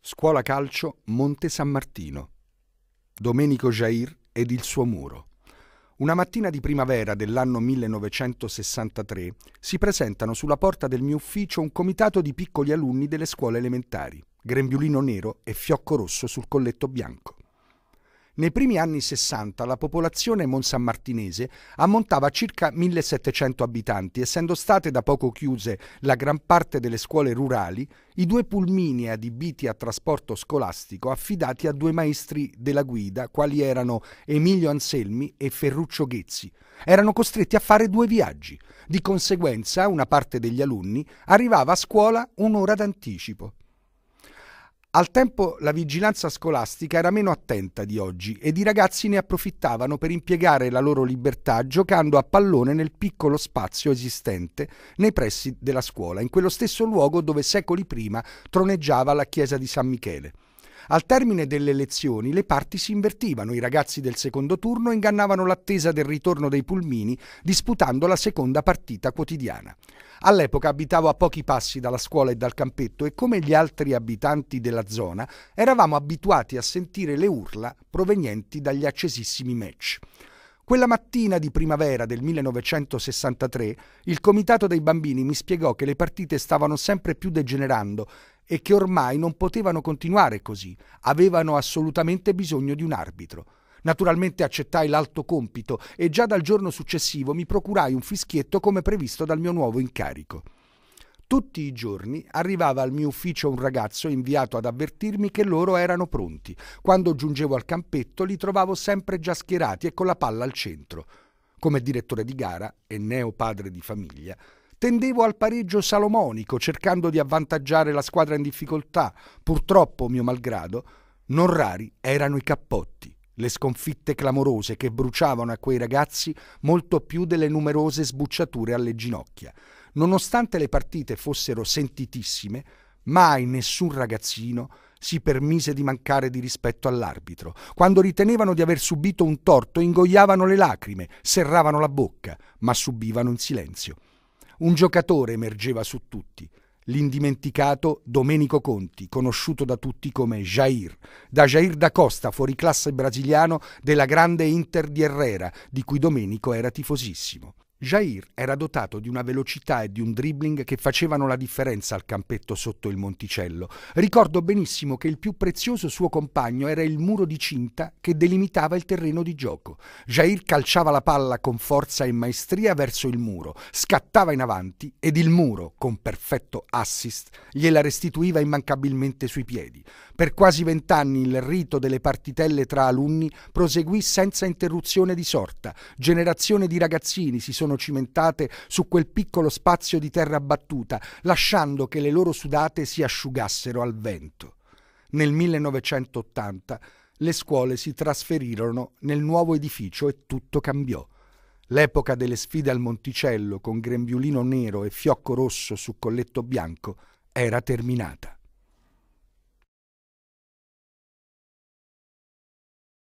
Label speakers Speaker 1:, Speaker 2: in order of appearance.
Speaker 1: Scuola Calcio Monte San Martino. Domenico Jair ed il suo muro. Una mattina di primavera dell'anno 1963 si presentano sulla porta del mio ufficio un comitato di piccoli alunni delle scuole elementari, grembiulino nero e fiocco rosso sul colletto bianco. Nei primi anni 60 la popolazione monsammartinese ammontava a circa 1700 abitanti, essendo state da poco chiuse la gran parte delle scuole rurali, i due pulmini adibiti a trasporto scolastico affidati a due maestri della guida, quali erano Emilio Anselmi e Ferruccio Ghezzi, erano costretti a fare due viaggi. Di conseguenza una parte degli alunni arrivava a scuola un'ora d'anticipo. Al tempo la vigilanza scolastica era meno attenta di oggi ed i ragazzi ne approfittavano per impiegare la loro libertà giocando a pallone nel piccolo spazio esistente nei pressi della scuola, in quello stesso luogo dove secoli prima troneggiava la chiesa di San Michele. Al termine delle elezioni le parti si invertivano, i ragazzi del secondo turno ingannavano l'attesa del ritorno dei pulmini disputando la seconda partita quotidiana. All'epoca abitavo a pochi passi dalla scuola e dal campetto e come gli altri abitanti della zona eravamo abituati a sentire le urla provenienti dagli accesissimi match. Quella mattina di primavera del 1963 il comitato dei bambini mi spiegò che le partite stavano sempre più degenerando e che ormai non potevano continuare così, avevano assolutamente bisogno di un arbitro. Naturalmente accettai l'alto compito e già dal giorno successivo mi procurai un fischietto come previsto dal mio nuovo incarico. Tutti i giorni arrivava al mio ufficio un ragazzo inviato ad avvertirmi che loro erano pronti. Quando giungevo al campetto li trovavo sempre già schierati e con la palla al centro. Come direttore di gara e neo padre di famiglia, Tendevo al pareggio salomonico, cercando di avvantaggiare la squadra in difficoltà. Purtroppo, mio malgrado, non rari erano i cappotti, le sconfitte clamorose che bruciavano a quei ragazzi molto più delle numerose sbucciature alle ginocchia. Nonostante le partite fossero sentitissime, mai nessun ragazzino si permise di mancare di rispetto all'arbitro. Quando ritenevano di aver subito un torto, ingoiavano le lacrime, serravano la bocca, ma subivano in silenzio. Un giocatore emergeva su tutti, l'indimenticato Domenico Conti, conosciuto da tutti come Jair, da Jair da Costa, fuoriclasse brasiliano della grande Inter di Herrera, di cui Domenico era tifosissimo. Jair era dotato di una velocità e di un dribbling che facevano la differenza al campetto sotto il Monticello. Ricordo benissimo che il più prezioso suo compagno era il muro di cinta che delimitava il terreno di gioco. Jair calciava la palla con forza e maestria verso il muro, scattava in avanti ed il muro, con perfetto assist, gliela restituiva immancabilmente sui piedi. Per quasi vent'anni il rito delle partitelle tra alunni proseguì senza interruzione di sorta. Generazione di ragazzini si sono sono cimentate su quel piccolo spazio di terra battuta, lasciando che le loro sudate si asciugassero al vento. Nel 1980 le scuole si trasferirono nel nuovo edificio e tutto cambiò. L'epoca delle sfide al Monticello con grembiulino nero e fiocco rosso su colletto bianco era terminata.